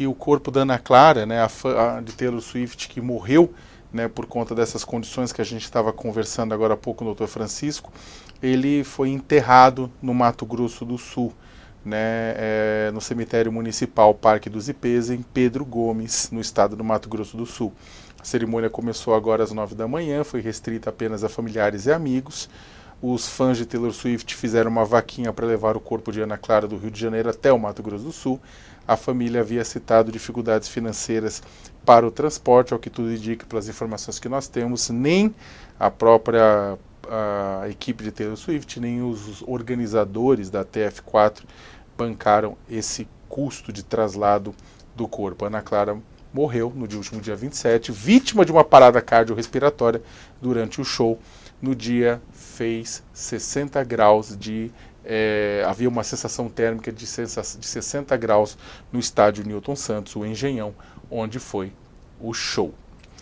que o corpo da Ana Clara, né, a fã de Taylor Swift que morreu né, por conta dessas condições que a gente estava conversando agora há pouco doutor Dr. Francisco, ele foi enterrado no Mato Grosso do Sul, né, é, no cemitério municipal Parque dos Ipês, em Pedro Gomes, no estado do Mato Grosso do Sul. A cerimônia começou agora às nove da manhã, foi restrita apenas a familiares e amigos os fãs de Taylor Swift fizeram uma vaquinha para levar o corpo de Ana Clara do Rio de Janeiro até o Mato Grosso do Sul. A família havia citado dificuldades financeiras para o transporte, ao que tudo indica pelas informações que nós temos, nem a própria a equipe de Taylor Swift, nem os organizadores da TF4 bancaram esse custo de traslado do corpo. Ana Clara morreu no último dia 27, vítima de uma parada cardiorrespiratória durante o show no dia fez 60 graus de. É, havia uma sensação térmica de, sensação, de 60 graus no estádio Newton Santos, o Engenhão, onde foi o show.